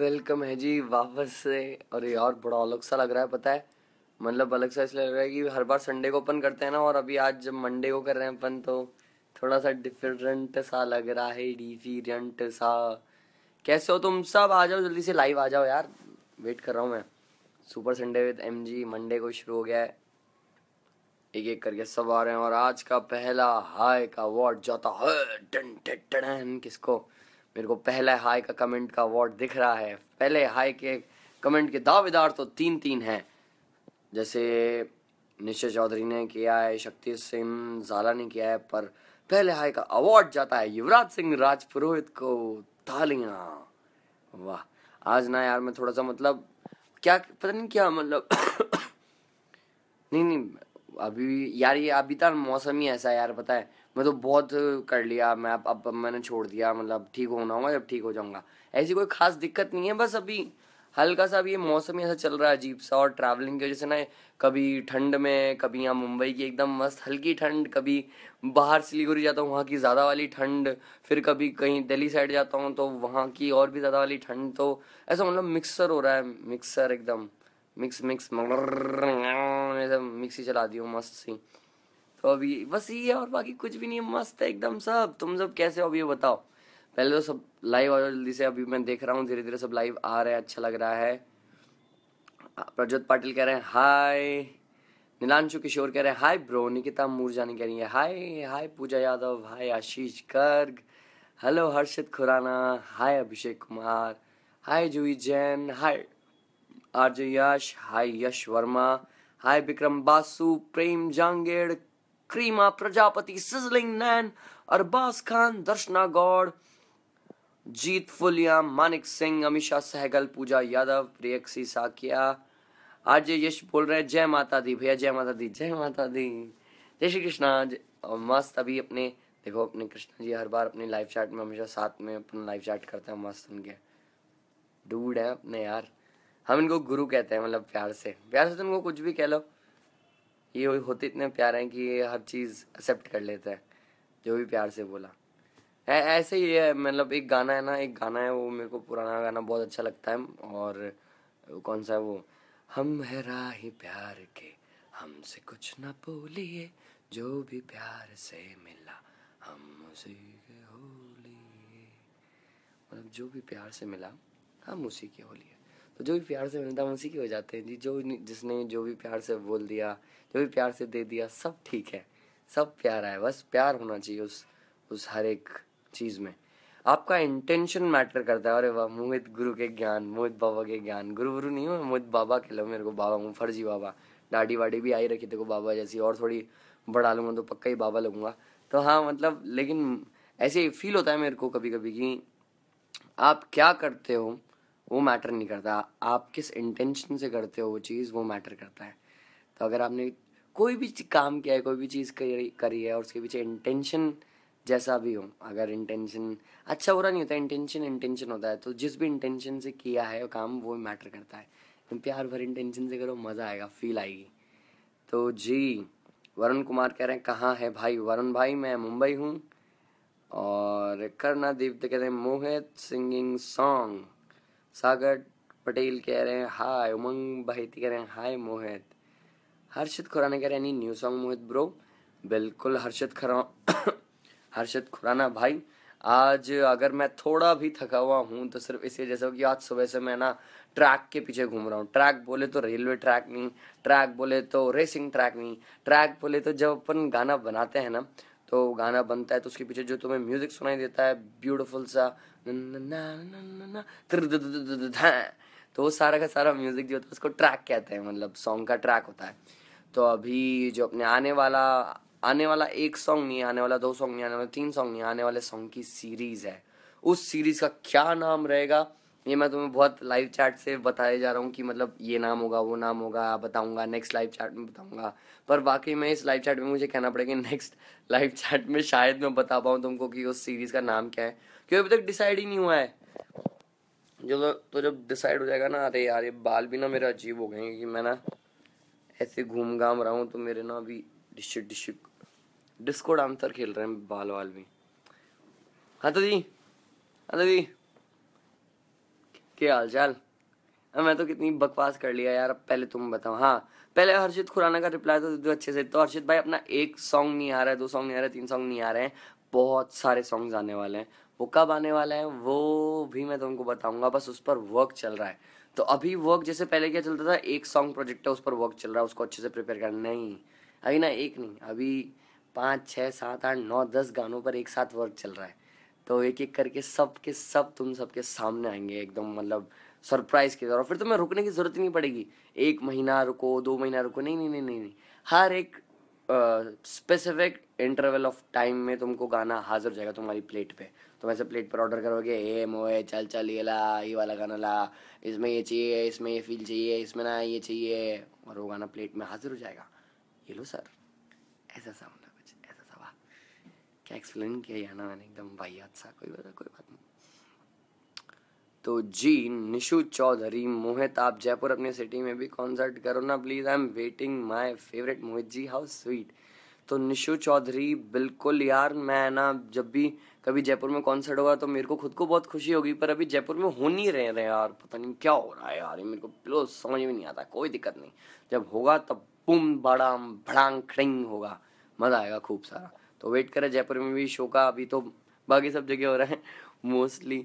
Welcome है जी वापस से और यार बड़ा अलग सा लग रहा है पता है मतलब अलग सा इसलिए लग रहा है कि हर बार संडे को ओपन करते हैं ना और अभी आज जब मंडे को कर रहे हैं अपन तो थोड़ा सा डिफरेंट सा लग रहा है डिफरेंट सा कैसे हो तुम सब आ जाओ जल्दी से लाइव आ जाओ यार वेट कर रहा हूँ मैं super Sunday with M G Monday को शुरू हो गया है एक एक करके सब आ रहे हैं और आज का पहला हाई का अवार्ड जाता है किसको मेरे को पहला हाई का कमेंट का अवार्ड दिख रहा है पहले हाई के कमेंट के दावेदार तो तीन तीन हैं जैसे निश्चय चौधरी ने किया है शक्ति सिंह झाला ने किया है पर पहले हाई का अवार्ड जाता है युवराज सिंह राजपुरोहित को तालियां वाह आज ना यार मैं थोड़ा सा मतलब क्या पता नहीं क्या मतलब नहीं नहीं अभी यार ये अभी तक मौसम ही ऐसा है यार पता है मैं तो बहुत कर लिया मैं अब अब मैंने छोड़ दिया मतलब ठीक होना होगा जब ठीक हो जाऊंगा ऐसी कोई खास दिक्कत नहीं है बस अभी हल्का सा अभी ये मौसम ही ऐसा चल रहा है अजीब सा और ट्रैवलिंग की वजह से ना कभी ठंड में कभी यहाँ मुंबई की एकदम मस्त हल्की ठंड कभी बाहर सिलीगुड़ी जाता हूँ वहाँ की ज़्यादा वाली ठंड फिर कभी कहीं दिल्ली साइड जाता हूँ तो वहाँ की और भी ज़्यादा वाली ठंड तो ऐसा मतलब मिक्सर हो रहा है मिक्सर एकदम मिक्स मिक्स ऐसा मिक्सी चला दी हूँ मस्त सी तो अभी बस ये और बाकी कुछ भी नहीं है मस्त है एकदम सब तुम सब कैसे हो अभी बताओ पहले तो सब लाइव और जल्दी से अभी मैं देख रहा हूँ धीरे धीरे सब लाइव आ रहे हैं अच्छा लग रहा है प्रज्योत पाटिल कह रहे हैं हाय नीलांशु किशोर कह रहे हैं हाय ब्रो निकिता मूर्जानी कह रही है hi hi Pooja Yadav hi Ashish Garg hello Harshit Khurana hi Abhishek Kumar hi Juhi Jain hi आर्ज Yash hi Yash Verma hi Vikram Basu Prem Jangid Krima Prajapati, Sizzling Nan, Arbaz Khan, Darshna Gaud, Jeet Fulia, Manik Singh, Amisha Sehgal, Pooja Yadav, Priyaksi Sakya, आज यश बोल रहे हैं जय माता दी भैया जय माता दी जय माता दी जय श्री कृष्णा मस्त अभी अपने देखो अपने कृष्णा जी हर बार अपने लाइव चैट में हमेशा साथ में अपना लाइव चैट करते हैं मस्त उनके डूड है अपने यार हम इनको गुरु कहते हैं मतलब प्यार से प्यार से तुमको तो कुछ भी कह लो ये होते इतने प्यार हैं कि ये हर चीज़ एक्सेप्ट कर लेते हैं जो भी प्यार से बोला ऐसे ही है मतलब एक गाना है ना एक गाना है वो मेरे को पुराना गाना बहुत अच्छा लगता है और कौन सा है वो हम है राही प्यार के हमसे कुछ ना बोलिए जो भी प्यार से मिला हम उसी के होली मतलब जो भी प्यार से मिला हम उसी के होलिए तो जो भी प्यार से मिलता है उसी के हो जाते हैं जी जो जिसने जो भी प्यार से बोल दिया जो भी प्यार से दे दिया सब ठीक है सब प्यार है बस प्यार होना चाहिए उस उस हर एक चीज़ में आपका इंटेंशन मैटर करता है अरे वाह मोहित गुरु के ज्ञान मोहित बाबा के ज्ञान गुरु गुरु नहीं हो मोहित बाबा के लो मेरे को बाबा हूँ फर्जी बाबा दाढ़ी वाड़ी भी आई रखी को बाबा जैसी और थोड़ी बढ़ा लूंगा तो पक्का ही बाबा लगूंगा तो हाँ मतलब लेकिन ऐसे फील होता है मेरे को कभी कभी कि आप क्या करते हो वो मैटर नहीं करता आप किस इंटेंशन से करते हो वो चीज़ वो मैटर करता है तो अगर आपने कोई भी काम किया है कोई भी चीज़ करी है और उसके पीछे इंटेंशन जैसा भी हो अगर इंटेंशन अच्छा बुरा नहीं होता इंटेंशन इंटेंशन होता है तो जिस भी इंटेंशन से किया है काम वो मैटर करता है तुम प्यार भर इंटेंशन से करो मज़ा आएगा फील आएगी तो जी वरुण कुमार कह रहे हैं कहाँ है भाई वरुण भाई मैं मुंबई हूँ और करना दीप्त तो कह रहे हैं मोहित सिंगिंग सॉन्ग सागर पटेल कह रहे हैं हाय उमंग भाई कह रहे हैं हाय मोहित हर्षद खुराना कह रहे हैं न्यू सॉन्ग मोहित ब्रो बिल्कुल हर्षद खरा हर्षद खुराना भाई आज अगर मैं थोड़ा भी थका हुआ हूँ तो सिर्फ इसलिए जैसे कि आज सुबह से मैं ना ट्रैक के पीछे घूम रहा हूँ ट्रैक बोले तो रेलवे ट्रैक नहीं ट्रैक बोले तो रेसिंग ट्रैक नहीं ट्रैक बोले तो जब अपन गाना बनाते हैं ना तो गाना बनता है तो उसके पीछे जो तुम्हें म्यूज़िक सुनाई देता है ब्यूटीफुल सा तो सारा का सारा म्यूजिक जो होता है उसको ट्रैक कहते हैं मतलब सॉन्ग का ट्रैक होता है तो अभी जो अपने आने वाला आने वाला एक सॉन्ग नहीं आने वाला दो सॉन्ग नहीं आने वाला तीन सॉन्ग नहीं आने वाले सॉन्ग की सीरीज है उस सीरीज का क्या नाम रहेगा ये मैं तुम्हें बहुत लाइव चैट से बताए जा रहा हूँ कि मतलब ये नाम होगा वो नाम होगा बताऊंगा नेक्स्ट लाइव चैट में बताऊंगा पर बाकी मैं इस लाइव चैट में मुझे कहना पड़ेगा नेक्स्ट लाइव चैट में शायद मैं बता पाऊँ तुमको कि उस सीरीज़ का नाम क्या है क्यों अभी तक डिसाइड ही नहीं हुआ है जो तो जब डिसाइड हो जाएगा ना अरे यार ये बाल भी ना मेरे अजीब हो गए कि मैं ना ऐसे घूम घाम रहा हूँ तो मेरे ना अभी डिशिक डिशिक डिस्को डांसर खेल रहे हैं बाल वाल भी हाँ तो जी हाँ तो जी क्या हाल चाल मैं तो कितनी बकवास कर लिया यार अब पहले तुम बताओ हाँ पहले हर्षित खुराना का रिप्लाई तो दो अच्छे से तो हर्षित भाई अपना एक सॉन्ग नहीं आ रहा है दो सॉन्ग नहीं आ रहा है तीन सॉन्ग नहीं आ रहे हैं बहुत सारे सॉन्ग्स आने वाले हैं वो कब आने वाला है वो भी मैं तुमको बताऊंगा बस उस पर वर्क चल रहा है तो अभी वर्क जैसे पहले क्या चलता था एक सॉन्ग प्रोजेक्ट है उस पर वर्क चल रहा है उसको अच्छे से प्रिपेयर करना नहीं अभी ना एक नहीं अभी पाँच छः सात आठ नौ दस गानों पर एक साथ वर्क चल रहा है तो एक एक करके सब के सब तुम सबके सामने आएंगे एकदम मतलब सरप्राइज के तौर फिर तुम्हें रुकने की ज़रूरत नहीं पड़ेगी एक महीना रुको दो महीना रुको नहीं नहीं नहीं नहीं, नहीं। हर एक स्पेसिफिक इंटरवल ऑफ टाइम में तुमको गाना हाजिर हो जाएगा तुम्हारी प्लेट पे तो वैसे प्लेट पर ऑर्डर करोगे हे मोए चल चल ये ला ये वाला गाना ला इसमें ये चाहिए इसमें ये फील चाहिए इसमें ना ये चाहिए और वो गाना प्लेट में हाजिर हो जाएगा ये लो सर ऐसा सा होना मतलब कुछ ऐसा सा वाह क्या एक्सप्लेन किया याना मैंने एकदम भाई सा अच्छा, कोई बात कोई बात नहीं तो जी निशु चौधरी मोहित आप जयपुर अपनी सिटी में भी कॉन्सर्ट करो ना please I am waiting my favourite Mohit ji how sweet तो निशु चौधरी बिल्कुल यार मैं ना जब भी कभी जयपुर में कॉन्सर्ट होगा तो मेरे को खुद को बहुत खुशी होगी पर अभी जयपुर में हो नहीं रहे रहे यार पता नहीं क्या हो रहा है यार ये मेरे को बिल्कुल समझ में नहीं आता कोई दिक्कत नहीं जब होगा तब बुम बड़ाम भड़ांग खड़िंग होगा मज़ा आएगा खूब सारा तो वेट करें जयपुर में भी शो का अभी तो बाकी सब जगह हो रहा है मोस्टली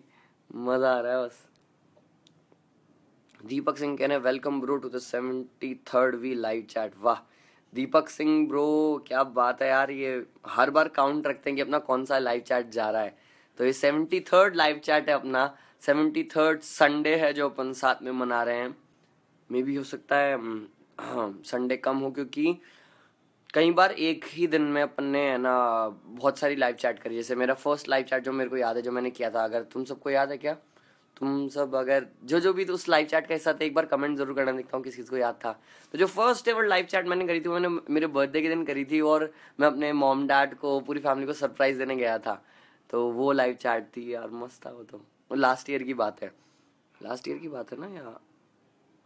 मज़ा आ रहा है बस दीपक सिंह कहने welcome bro to the seventy third we live chat वाह दीपक सिंह ब्रो क्या बात है यार ये हर बार काउंट रखते हैं कि अपना कौन सा लाइव चैट जा रहा है तो ये सेवेंटी थर्ड लाइव चैट है अपना सेवेंटी थर्ड संडे है जो अपन साथ में मना रहे हैं मे भी हो सकता है संडे हम्म, हाँ, कम हो क्योंकि कई बार एक ही दिन में अपन ने है ना बहुत सारी लाइव चैट करी जैसे मेरा फर्स्ट लाइव चैट जो मेरे को याद है जो मैंने किया था अगर तुम सबको याद है क्या तुम सब अगर जो जो भी तो उस लाइव चैट का हिस्सा था एक बार कमेंट जरूर करना देखता हूँ किस किस को याद था तो जो फर्स्ट एवर लाइव चैट मैंने करी थी मैंने मेरे बर्थडे के दिन करी थी और मैं अपने मॉम डैड को पूरी फैमिली को सरप्राइज देने गया था तो वो लाइव चैट थी यार मस्त था वो तो वो लास्ट ईयर की बात है लास्ट ईयर की बात है ना यार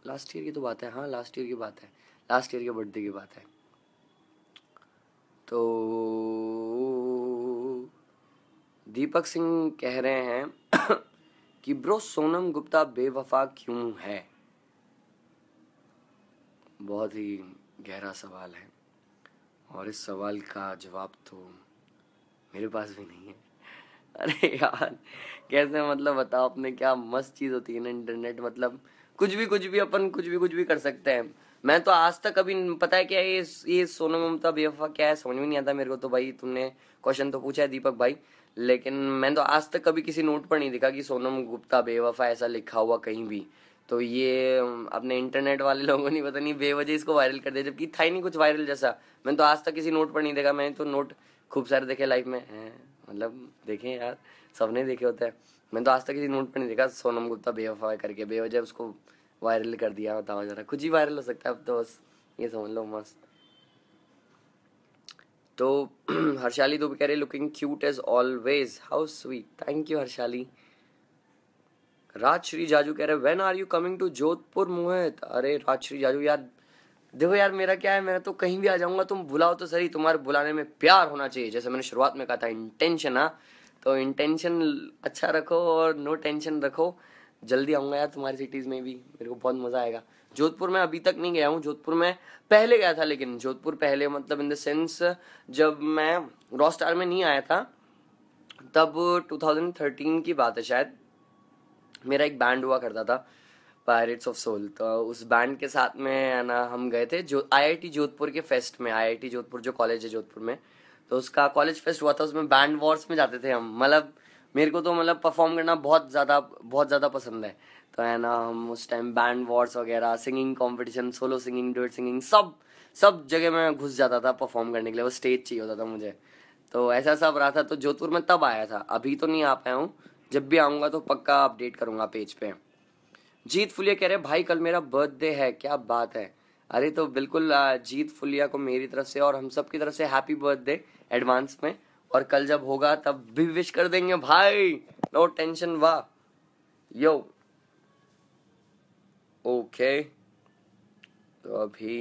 लास्ट ईयर की तो बात है हाँ लास्ट ईयर की बात है लास्ट ईयर के बर्थडे की बात है तो दीपक सिंह कह रहे हैं कि ब्रो सोनम गुप्ता बेवफा क्यों है बहुत ही गहरा सवाल है और इस सवाल का जवाब तो मेरे पास भी नहीं है अरे यार कैसे मतलब बताओ आपने क्या मस्त चीज़ होती है ना इंटरनेट मतलब कुछ भी कुछ भी अपन कुछ भी कुछ भी कर सकते हैं मैं तो आज तक अभी पता है क्या ये ये सोनम ममता बेवफा क्या है समझ में नहीं आता मेरे को तो भाई तुमने क्वेश्चन तो पूछा है दीपक भाई लेकिन मैंने तो आज तक कभी किसी नोट पर नहीं देखा कि सोनम गुप्ता बेवफा ऐसा लिखा हुआ कहीं भी तो ये अपने इंटरनेट वाले लोगों ने पता नहीं बेवजह इसको वायरल कर दिया जबकि था ही नहीं कुछ वायरल जैसा मैंने तो आज तक किसी नोट पर नहीं देखा मैंने तो नोट खूब सारे देखे लाइफ में मतलब देखे यार सबने देखे होते हैं मैंने तो आज तक किसी नोट पर नहीं देखा सोनम गुप्ता बेवफा करके बेवजह उसको वायरल कर दिया बताओ जरा कुछ ही वायरल हो सकता है अब तो बस ये समझ लो मस्त तो हर्षाली भी तो कह रहे looking cute as always how sweet thank you Harshali Rajshree Jaju कह रहे when are you coming to Jodhpur Mohit अरे राजश्री जाजू यार देखो यार मेरा क्या है मैं तो कहीं भी आ जाऊंगा तुम बुलाओ तो सही तुम्हारे बुलाने में प्यार होना चाहिए जैसे मैंने शुरुआत में कहा था इंटेंशन हाँ तो इंटेंशन अच्छा रखो और नो टेंशन रखो जल्दी आऊंगा यार तुम्हारी सिटीज़ में भी मेरे को बहुत मज़ा आएगा जोधपुर में अभी तक नहीं गया हूँ जोधपुर में पहले गया था लेकिन जोधपुर पहले मतलब इन द सेंस जब मैं रॉ स्टार में नहीं आया था तब 2013 की बात है शायद मेरा एक बैंड हुआ करता था पायरेट्स ऑफ सोल तो उस बैंड के साथ में ना हम गए थे जो आईआईटी जोधपुर के फेस्ट में आईआईटी जोधपुर जो कॉलेज है जोधपुर में तो उसका कॉलेज फेस्ट हुआ था उसमें बैंड वॉर्स में जाते थे हम मतलब मेरे को तो मतलब परफॉर्म करना बहुत ज़्यादा बहुत ज़्यादा पसंद है तो है ना हम उस टाइम बैंड वॉर्स वगैरह singing competition solo singing duet singing सब सब जगह में घुस जाता था परफॉर्म करने के लिए वो स्टेज चाहिए होता था मुझे तो ऐसा सब रहा था तो जोधपुर में तब आया था अभी तो नहीं आ पाया हूँ जब भी आऊँगा तो पक्का अपडेट करूँगा पेज पे जीत फुलिया कह रहे भाई कल मेरा बर्थडे है क्या बात है अरे तो बिल्कुल जीत फुलिया को मेरी तरफ से और हम सब की तरफ से हैप्पी बर्थडे एडवांस में और कल जब होगा तब भी विश कर देंगे भाई नो टेंशन वाह यो ओके तो अभी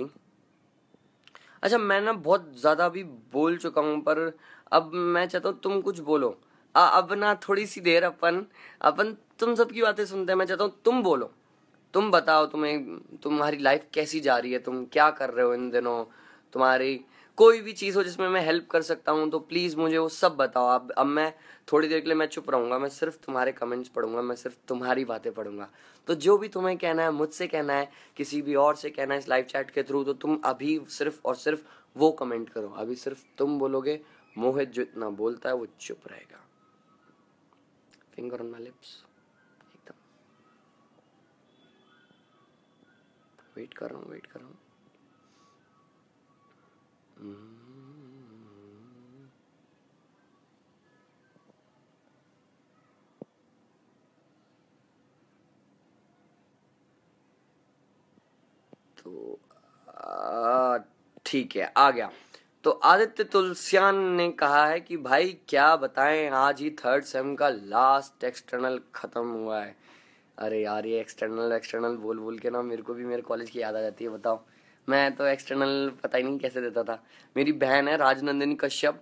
अच्छा मैं ना बहुत ज़्यादा अभी बोल चुका हूँ पर अब मैं चाहता हूँ तुम कुछ बोलो आ, अब ना थोड़ी सी देर अपन अपन तुम सबकी बातें सुनते हैं मैं चाहता हूँ तुम बोलो तुम बताओ तुम्हें तुम्हारी लाइफ कैसी जा रही है तुम क्या कर रहे हो इन दिनों तुम्हारी कोई भी चीज़ हो जिसमें मैं हेल्प कर सकता हूँ तो प्लीज़ मुझे वो सब बताओ आप अब मैं थोड़ी देर के लिए मैं चुप रहूँगा मैं सिर्फ तुम्हारे कमेंट्स पढ़ूंगा मैं सिर्फ तुम्हारी बातें पढ़ूंगा तो जो भी तुम्हें कहना है मुझसे कहना है किसी भी और से कहना है इस लाइव चैट के थ्रू तो तुम अभी सिर्फ और सिर्फ वो कमेंट करो अभी सिर्फ तुम बोलोगे मोहित जो इतना बोलता है वो चुप रहेगा फिंगर ऑन माई लिप्स एकदम वेट कर रहा हूँ वेट कर रहा हूँ तो ठीक है आ गया तो आदित्य तुलसियान ने कहा है कि भाई क्या बताएं आज ही थर्ड सेम का लास्ट एक्सटर्नल ख़त्म हुआ है अरे यार ये एक्सटर्नल एक्सटर्नल बोल बोल के ना मेरे को भी मेरे कॉलेज की याद आ जाती है बताओ मैं तो एक्सटर्नल पता ही नहीं कैसे देता था मेरी बहन है राजनंदिनी कश्यप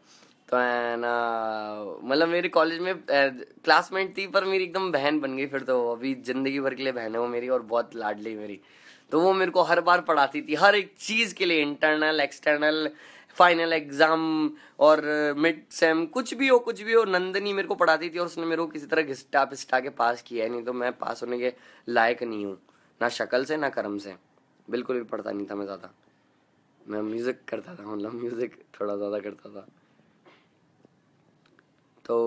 तो ना uh, मतलब मेरे कॉलेज में क्लासमेट uh, थी पर मेरी एकदम बहन बन गई फिर तो अभी ज़िंदगी भर के लिए बहन है वो मेरी और बहुत लाडली मेरी तो वो मेरे को हर बार पढ़ाती थी हर एक चीज़ के लिए इंटरनल एक्सटर्नल फाइनल एग्जाम और मिड सेम कुछ भी हो कुछ भी हो नंदनी मेरे को पढ़ाती थी और उसने मेरे को किसी तरह घिस्टा पिस्टा के पास किया है नहीं तो मैं पास होने के लायक नहीं हूँ ना शक्ल से ना कर्म से बिल्कुल भी पढ़ता नहीं था मैं ज़्यादा मैं म्यूज़िक करता था मतलब म्यूज़िक थोड़ा ज़्यादा करता था तो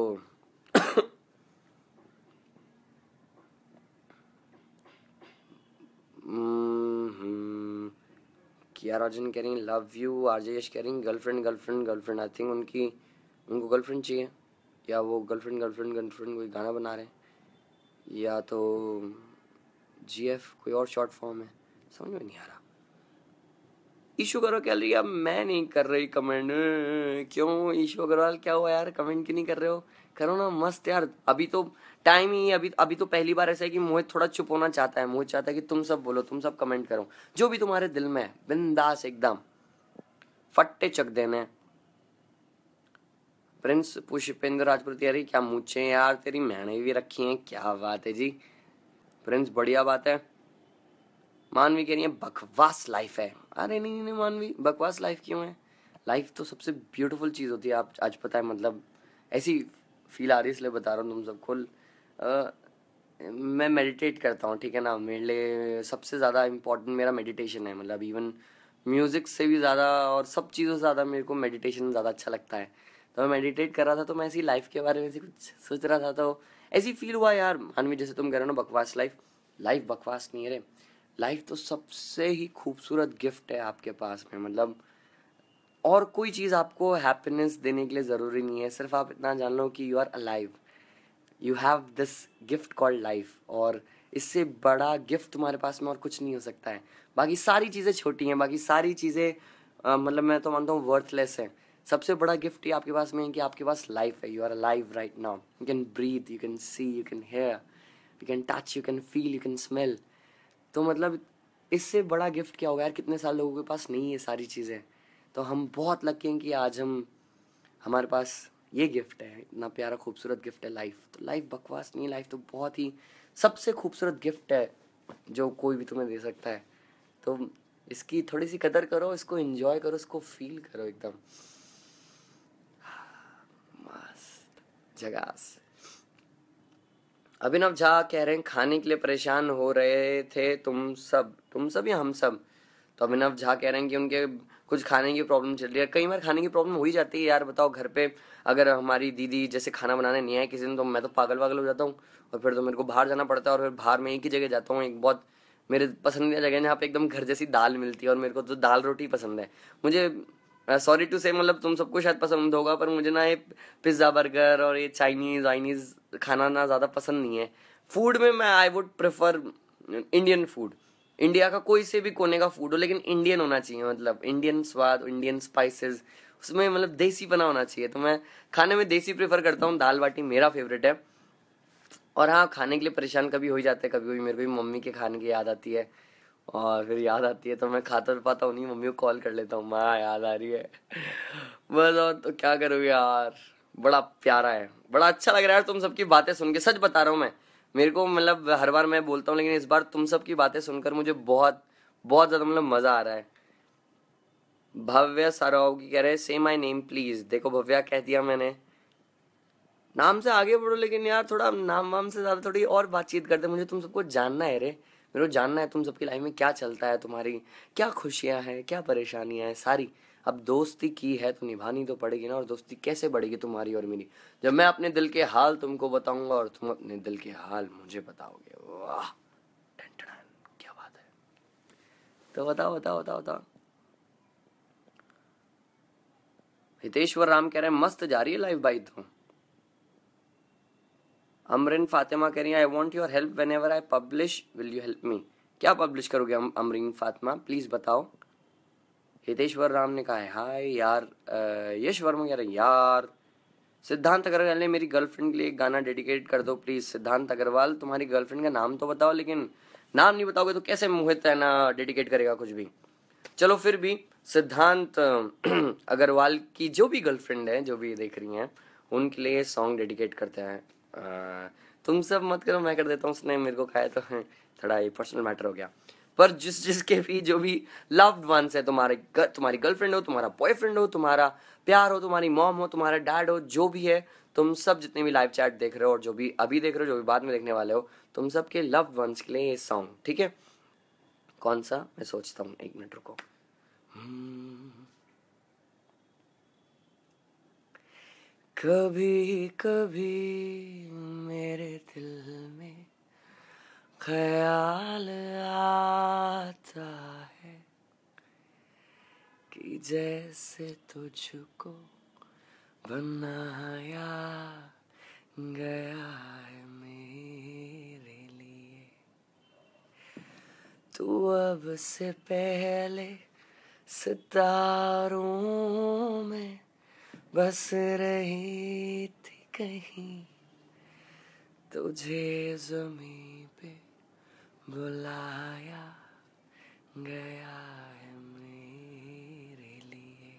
हम्म, किया राजन कह रही लव यू यश कह रही girlfriend girlfriend girlfriend I think उनकी उनको गर्लफ्रेंड चाहिए या वो गर्लफ्रेंड गर्लफ्रेंड गर्लफ्रेंड कोई गाना बना रहे हैं या तो जी एफ कोई और शॉर्ट फॉर्म है समझ में नहीं आ रहा ईशु करो कह रही है मैं नहीं कर रही कमेंट क्यों ईशु अग्रवाल क्या हुआ यार कमेंट क्यों नहीं कर रहे हो करो ना मस्त यार अभी तो टाइम ही अभी अभी तो पहली बार ऐसा है कि मोहित थोड़ा चुप होना चाहता है मोहित चाहता है कि तुम सब बोलो तुम सब कमेंट करो जो भी तुम्हारे दिल में है बिंदास एकदम फट्टे चक देने प्रिंस पुष्पेंद्र राजपूत अरे क्या मुझे यार तेरी मैंने भी रखी है क्या बात है जी प्रिंस बढ़िया बात है मानवी कह रही है बकवास लाइफ है अरे नहीं नहीं मानवी बकवास लाइफ क्यों है लाइफ तो सबसे ब्यूटीफुल चीज़ होती है आप आज पता है मतलब ऐसी फील आ रही है इसलिए बता रहा हूँ तुम सब खुल मैं मेडिटेट करता हूँ ठीक है ना मेरे लिए सबसे ज़्यादा इम्पोर्टेंट मेरा मेडिटेशन है मतलब इवन म्यूज़िक से भी ज़्यादा और सब चीज़ों से ज़्यादा मेरे को मेडिटेशन ज़्यादा अच्छा लगता है तो मैं मेडिटेट कर रहा था तो मैं ऐसी लाइफ के बारे में ऐसी कुछ सोच रहा था तो ऐसी फील हुआ यार मानवी जैसे तुम कह रहे हो ना बकवास लाइफ लाइफ बकवास नहीं है रे लाइफ तो सबसे ही खूबसूरत गिफ्ट है आपके पास में मतलब और कोई चीज़ आपको हैप्पीनेस देने के लिए ज़रूरी नहीं है सिर्फ आप इतना जान लो कि you are alive you have this gift called life और इससे बड़ा गिफ्ट तुम्हारे पास में और कुछ नहीं हो सकता है बाकी सारी चीज़ें छोटी हैं बाकी सारी चीज़ें मतलब मैं तो मानता हूँ वर्थलेस हैं सबसे बड़ा गिफ्ट ही आपके पास में है कि आपके पास लाइफ है you are alive right now you can breathe you can see you can hear you can touch you can feel you can smell तो मतलब इससे बड़ा गिफ्ट क्या होगा यार कितने साल लोगों के पास नहीं है सारी चीज़ें तो हम बहुत लकी हैं कि आज हम हमारे पास ये गिफ्ट है इतना प्यारा खूबसूरत गिफ्ट है लाइफ तो लाइफ बकवास नहीं है लाइफ तो बहुत ही सबसे खूबसूरत गिफ्ट है जो कोई भी तुम्हें दे सकता है तो इसकी थोड़ी सी कदर करो इसको इन्जॉय करो इसको फील करो एकदम मस्त जगास अभिनव झा कह रहे हैं खाने के लिए परेशान हो रहे थे तुम सब तुम सब या हम सब तो अभिनव झा कह रहे हैं कि उनके कुछ खाने की प्रॉब्लम चल रही है कई बार खाने की प्रॉब्लम हो ही जाती है यार बताओ घर पे अगर हमारी दीदी जैसे खाना बनाने नहीं आए किसी दिन तो मैं तो पागल वागल हो जाता हूँ और फिर तो मेरे को बाहर जाना पड़ता है और फिर बाहर में एक ही जगह जाता हूँ एक बहुत मेरे पसंदीदा जगह जहाँ पे एकदम घर जैसी दाल मिलती है और मेरे को तो दाल रोटी पसंद है मुझे सॉरी टू से मतलब तुम सबको शायद पसंद होगा पर मुझे ना ये पिज़्ज़ा बर्गर और ये चाइनीज़ वाइनीज़ खाना ना ज़्यादा पसंद नहीं है फूड में मैं I would prefer Indian food India का कोई से भी कोने का फूड हो लेकिन इंडियन होना चाहिए मतलब इंडियन स्वाद इंडियन स्पाइसेस उसमें मतलब देसी बना होना चाहिए तो मैं खाने में देसी प्रेफर करता हूँ दाल बाटी मेरा फेवरेट है और हाँ खाने के लिए परेशान कभी हो ही जाते हैं कभी कभी मेरे को मम्मी के खाने की याद आती है और फिर याद आती है तो मैं खाता तो पाता हूँ नहीं मम्मी को कॉल कर लेता हूँ माँ याद आ रही है बस और तो क्या करूँ यार बड़ा प्यारा है बड़ा अच्छा लग रहा है तुम सबकी बातें सुन के सच बता रहा हूँ मैं मेरे को मतलब हर बार मैं बोलता हूँ लेकिन इस बार तुम सबकी बातें सुनकर मुझे बहुत बहुत ज़्यादा मतलब मज़ा आ रहा है भव्य की कह रहे से माई नेम प्लीज देखो भव्या कह दिया मैंने नाम से आगे बढ़ो लेकिन यार थोड़ा नाम वाम से ज़्यादा थोड़ी और बातचीत करते मुझे तुम सबको जानना है रे मेरे को जानना है तुम सबकी लाइफ में क्या चलता है तुम्हारी क्या खुशियाँ हैं क्या परेशानियाँ हैं सारी अब दोस्ती की है तो निभानी तो पड़ेगी ना और दोस्ती कैसे बढ़ेगी तुम्हारी और मेरी जब मैं अपने दिल के हाल तुमको बताऊंगा और तुम अपने दिल के हाल मुझे बताओगे वाह क्या बात है तो बताओ बताओ बताओ बताओ हितेश्वर राम कह रहे हैं मस्त जा रही है लाइफ बाई तुम अमरीन फातिमा कह रही है I want your help whenever I publish will you help me क्या पब्लिश करोगे अमरीन फातिमा प्लीज़ बताओ हितेश्वर राम ने कहा है हाय यार यश वर्मा कह रहे यार सिद्धांत अग्रवाल ने मेरी गर्लफ्रेंड के लिए एक गाना डेडिकेट कर दो प्लीज़ सिद्धांत अग्रवाल तुम्हारी गर्लफ्रेंड का नाम तो बताओ लेकिन नाम नहीं बताओगे तो कैसे मोहित है ना डेडिकेट करेगा कुछ भी चलो फिर भी सिद्धांत अग्रवाल की जो भी गर्लफ्रेंड है जो भी देख रही हैं उनके लिए सॉन्ग डेडिकेट करते हैं तुम सब मत करो मैं कर देता हूँ उसने मेरे को खाया तो थोड़ा ये पर्सनल मैटर हो गया पर जिस जिसके भी जो भी लव्ड वंस है तुम्हारे गर, तुम्हारी गर्लफ्रेंड हो तुम्हारा बॉयफ्रेंड हो तुम्हारा प्यार हो तुम्हारी मॉम हो तुम्हारा डैड हो जो भी है तुम सब जितने भी लाइव चैट देख रहे हो और जो भी अभी देख रहे हो जो भी बाद में देखने वाले हो तुम सब के लव वंस के लिए ये सॉन्ग ठीक है कौन सा मैं सोचता हूँ एक मिनट रुको hmm. कभी कभी मेरे दिल में ख्याल आता है कि जैसे तुझको बनाया गया है मेरे लिए तू अब से पहले सितारों में बस रही थी कहीं तुझे जमी पे बुलाया गया है मेरे लिए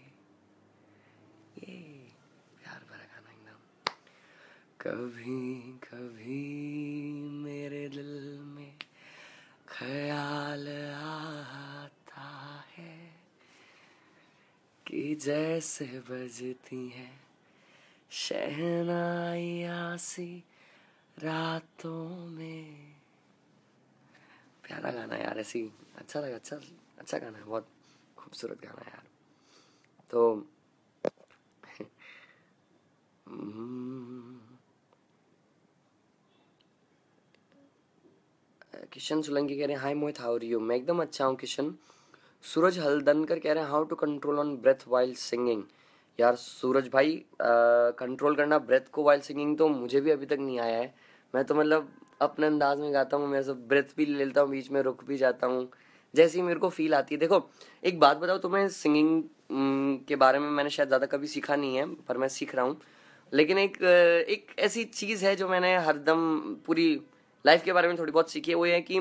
ये प्यार भरा गाना एकदम कभी कभी जैसे बजती है शहनाइया सी रातों में प्यारा गाना यार ऐसी अच्छा लगा अच्छा अच्छा गाना है बहुत खूबसूरत गाना है यार तो हम्म। किशन सोलंकी कह रहे हैं hi Mohit how are you मैं एकदम अच्छा हूँ किशन सूरज हल्दनकर कह रहे हैं how to control on breath while singing यार सूरज भाई कंट्रोल करना ब्रेथ को वाइल सिंगिंग तो मुझे भी अभी तक नहीं आया है मैं तो मतलब अपने अंदाज में गाता हूँ मैं सब ब्रेथ भी ले लेता हूँ बीच में रुक भी जाता हूँ जैसे ही मेरे को फील आती है देखो एक बात बताओ तुम्हें सिंगिंग के बारे में मैंने शायद ज़्यादा कभी सीखा नहीं है पर मैं सीख रहा हूँ लेकिन एक एक ऐसी चीज़ है जो मैंने हरदम पूरी लाइफ के बारे में थोड़ी बहुत सीखी है वो ये है कि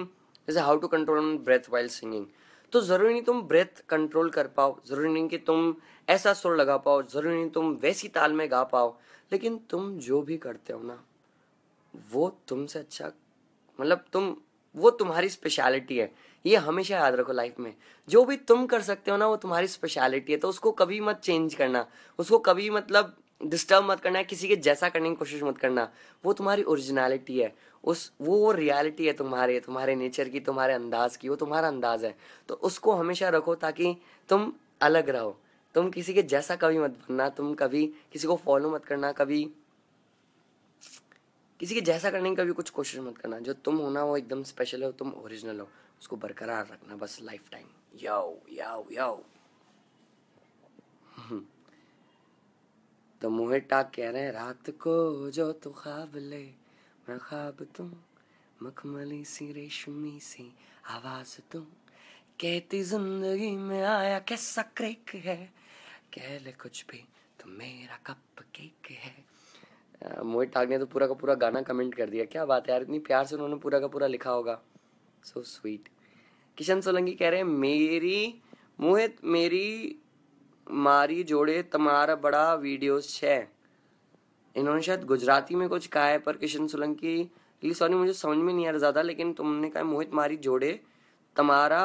जैसे how to control breath while singing तो ज़रूरी नहीं तुम ब्रेथ कंट्रोल कर पाओ ज़रूरी नहीं कि तुम ऐसा सुर लगा पाओ ज़रूरी नहीं तुम वैसी ताल में गा पाओ लेकिन तुम जो भी करते हो ना वो तुमसे अच्छा मतलब तुम वो तुम्हारी स्पेशलिटी है ये हमेशा याद रखो लाइफ में जो भी तुम कर सकते हो ना वो तुम्हारी स्पेशलिटी है तो उसको कभी मत चेंज करना उसको कभी मतलब डिस्टर्ब मत करना है किसी के जैसा करने की कोशिश मत करना वो तुम्हारी ओरिजिनलिटी है उस वो वो रियलिटी है तुम्हारे तुम्हारे नेचर की तुम्हारे अंदाज की वो तुम्हारा अंदाज है तो उसको हमेशा रखो ताकि तुम अलग रहो तुम किसी के जैसा कभी मत बनना तुम कभी किसी को फॉलो मत करना कभी किसी के जैसा करने की कभी कुछ कोशिश मत करना जो तुम होना वो एकदम स्पेशल हो तुम ओरिजिनल हो उसको बरकरार रखना बस लाइफ टाइम याओ याओ यो तो मोहिटा कह रहे हैं रात को जो तू ख्वाब ले मैं ख्वाब तू मखमली सी रेशमी सी आवाज तू कहती जिंदगी में आया कैसा क्रेक है कह ले कुछ भी तो मेरा कप केक है मोहित टाग ने तो पूरा का पूरा गाना कमेंट कर दिया क्या बात है यार इतनी प्यार से उन्होंने पूरा का पूरा लिखा होगा सो स्वीट किशन सोलंकी कह रहे हैं मेरी मोहित मेरी मारी जोड़े तुम्हारा बड़ा वीडियो છે इन्होंने शायद गुजराती में कुछ कहा है पर किशन सोलंकी प्लीज सॉरी मुझे समझ में नहीं आ रहा ज़्यादा लेकिन तुमने कहा मोहित मारी जोड़े तुम्हारा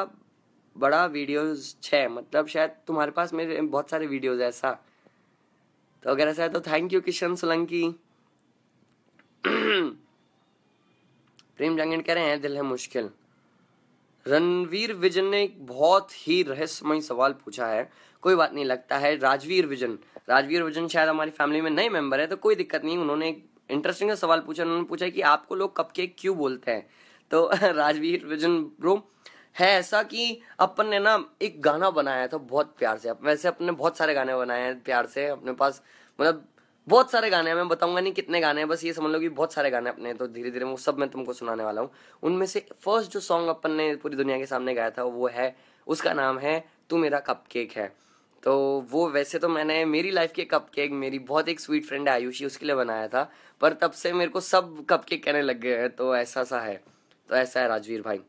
बड़ा वीडियोज है मतलब शायद तुम्हारे पास मेरे बहुत सारे वीडियोज ऐसा तो अगर ऐसा है तो थैंक यू किशन सोलंकी प्रेम जांगड़ कह रहे हैं दिल है मुश्किल रणवीर विजन ने एक बहुत ही रहस्यमय सवाल पूछा है कोई बात नहीं लगता है राजवीर विजन राजवीर विजन शायद हमारी फैमिली में नए मेंबर है तो कोई दिक्कत नहीं उन्होंने एक इंटरेस्टिंग सवाल पूछा उन्होंने पूछा कि आपको लोग कप क्यों बोलते हैं तो राजवीर विजन ब्रो है ऐसा कि अपन ने ना एक गाना बनाया था बहुत प्यार से वैसे अपने बहुत सारे गाने बनाए हैं प्यार से अपने पास मतलब बहुत सारे गाने हैं मैं बताऊंगा नहीं कितने गाने हैं बस ये समझ लो कि बहुत सारे गाने अपने तो धीरे धीरे वो सब मैं तुमको सुनाने वाला हूँ उनमें से फर्स्ट जो सॉन्ग अपन ने पूरी दुनिया के सामने गाया था वो है उसका नाम है तू मेरा कप है तो वो वैसे तो मैंने मेरी लाइफ के कप केक मेरी बहुत एक स्वीट फ्रेंड है आयुषी उसके लिए बनाया था पर तब से मेरे को सब कप केक कहने लग गए हैं तो ऐसा सा है तो ऐसा है राजवीर भाई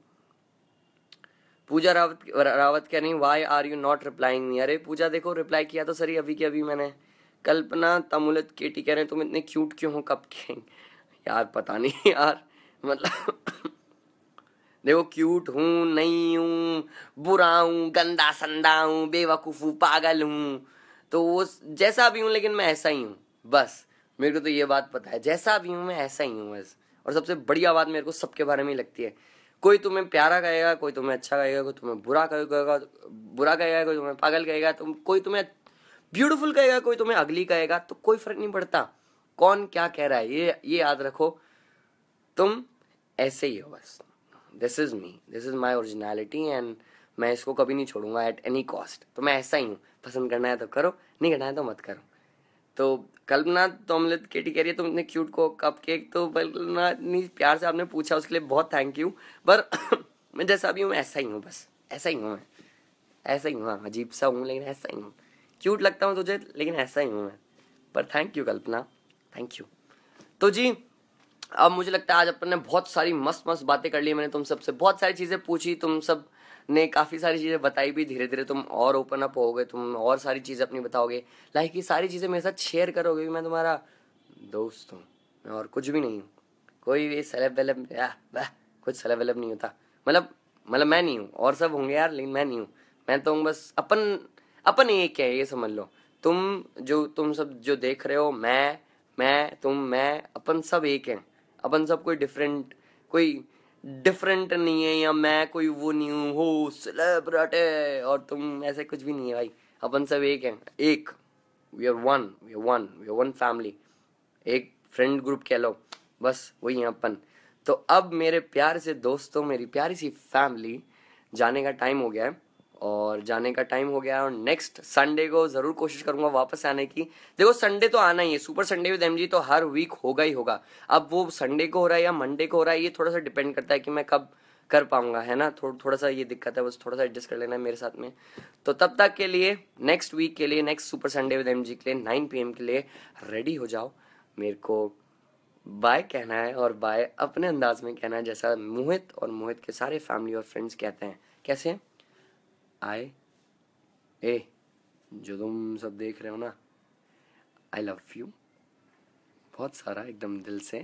पूजा रावत रावत कह रही why are you not replying me अरे पूजा देखो रिप्लाई किया तो सर अभी के अभी मैंने कल्पना तमुलत केटी कह रहे हैं तुम इतने क्यूट क्यों हो कप केक यार पता नहीं यार मतलब देखो क्यूट हूँ नहीं हूँ बुरा हूँ गंदा संदा हूँ बेवकूफ़ हूँ पागल हूँ तो वो जैसा भी हूँ लेकिन मैं ऐसा ही हूँ बस मेरे को तो ये बात पता है जैसा भी हूँ मैं ऐसा ही हूँ बस और सबसे बढ़िया बात मेरे को सबके बारे में ही लगती है कोई तुम्हें प्यारा कहेगा कोई तुम्हें अच्छा कहेगा कोई तुम्हें बुरा कहेगा बुरा कहेगा कोई तुम्हें पागल कहेगा तुम कोई तुम्हें ब्यूटीफुल कहेगा कोई तुम्हें अगली कहेगा तो कोई फर्क नहीं पड़ता कौन क्या कह रहा है ये ये याद रखो तुम ऐसे ही हो बस this is me this is my originality and मैं इसको कभी नहीं छोड़ूंगा एट एनी कॉस्ट तो मैं ऐसा ही हूँ पसंद करना है तो करो नहीं करना है तो मत करो तो कल्पना तो अमलित केटी कह रही है तुम इतने क्यूट को कप केक तो कल्पना इतनी प्यार से आपने पूछा उसके लिए बहुत थैंक यू पर मैं जैसा भी हूँ ऐसा ही हूँ बस ऐसा ही हूँ मैं ऐसा ही हूँ हाँ, अजीब सा हूँ लेकिन ऐसा ही हूँ क्यूट लगता हूँ तुझे लेकिन ऐसा ही हूँ मैं पर thank you Kalpana thank you तो जी अब मुझे लगता है आज अपन ने बहुत सारी मस्त मस्त बातें कर ली मैंने तुम सबसे बहुत सारी चीज़ें पूछी तुम सब ने काफ़ी सारी चीज़ें बताई भी धीरे धीरे तुम और ओपन अप गए तुम और सारी चीज़ें अपनी बताओगे लाइक ये सारी चीज़ें मेरे साथ शेयर करोगे मैं तुम्हारा दोस्त हूँ मैं और कुछ भी नहीं हूँ कोई भी सेलेब वेलेब कुछ सेलेब वेलेब नहीं होता मतलब मतलब मैं नहीं हूँ और सब होंगे यार लेकिन मैं नहीं हूँ मैं तो हूँ बस अपन अपन एक है ये समझ लो तुम जो तुम सब जो देख रहे हो मैं मैं तुम मैं अपन सब एक हैं अपन सब कोई डिफरेंट कोई डिफरेंट नहीं है या मैं कोई वो नहीं हूँ हो सेलिब्रिटी और तुम ऐसे कुछ भी नहीं है भाई अपन सब एक हैं एक we are one we are one we are one family एक फ्रेंड ग्रुप कह लो बस वही हैं अपन तो अब मेरे प्यार से दोस्तों मेरी प्यारी सी फैमिली जाने का टाइम हो गया है और जाने का टाइम हो गया और नेक्स्ट संडे को ज़रूर कोशिश करूंगा वापस आने की देखो संडे तो आना ही है सुपर संडे विद एमजी तो हर वीक होगा ही होगा अब वो संडे को हो रहा है या मंडे को हो रहा है ये थोड़ा सा डिपेंड करता है कि मैं कब कर पाऊंगा है ना थोड़ा थोड़ा सा ये दिक्कत है बस थोड़ा सा एडजस्ट कर लेना है मेरे साथ में तो तब तक के लिए नेक्स्ट वीक के लिए next super Sunday with M के लिए नाइन पी के लिए रेडी हो जाओ मेरे को बाय कहना है और बाय अपने अंदाज में कहना है जैसा मोहित और मोहित के सारे फैमिली और फ्रेंड्स कहते हैं कैसे हैं आए ए जो तुम सब देख रहे हो ना आई लव यू बहुत सारा एकदम दिल से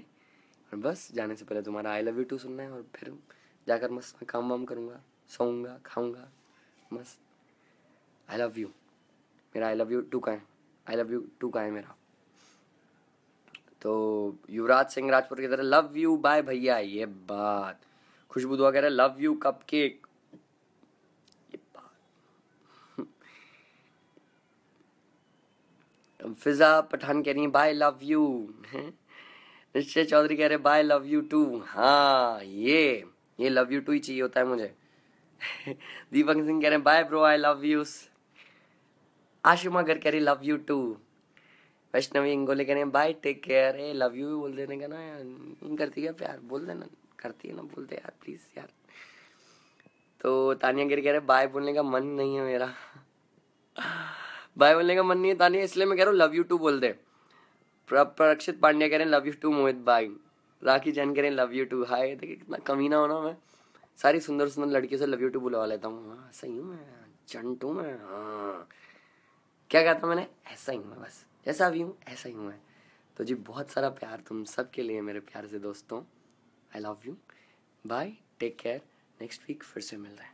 और बस जाने से पहले तुम्हारा आई लव यू टू सुनना है और फिर जाकर मस्त मैं काम वाम करूँगा सोऊंगा खाऊंगा मस्त आई लव यू मेरा आई लव यू टू का है आई लव यू टू का है मेरा तो युवराज सिंह राजपुर की तरह लव यू बाय भैया ये बात खुशबू दुआ कह रहे love you cupcake Fiza Pathan कह रही है बाय लव यू निश्चय चौधरी कह रहे बाय लव यू टू हाँ ये ये लव यू टू ही चाहिए होता है मुझे दीपक सिंह कह रहे हैं bye bro I love you Ashuma घर कह रही love you too Vaishnavi Ingole कह रहे हैं bye take care a love you बोल देने का ना यार करती है प्यार बोल देना करती है ना बोल दे यार प्लीज़ यार तो तानिया गिर कह रहे बाय बोलने का मन नहीं है मेरा बाय बोलने का मन नहीं था नहीं इसलिए मैं कह रहा हूँ लव यू टू बोल दे प्रक्षित पांड्या कह रहे हैं लव यू टू मोहित भाई राखी जैन कह रहे हैं लव यू टू हाय देखिए कितना कमी ना होना मैं सारी सुंदर सुंदर लड़कियों से लव यू टू बुलवा लेता हूँ हाँ सही हूँ मैं चंटू मैं हाँ क्या कहता मैंने ऐसा ही हूँ बस जैसा भी हूँ ऐसा ही हूँ मैं तो जी बहुत सारा प्यार तुम सब के लिए मेरे प्यार से दोस्तों I love you bye take care next week फिर से मिल रहे हैं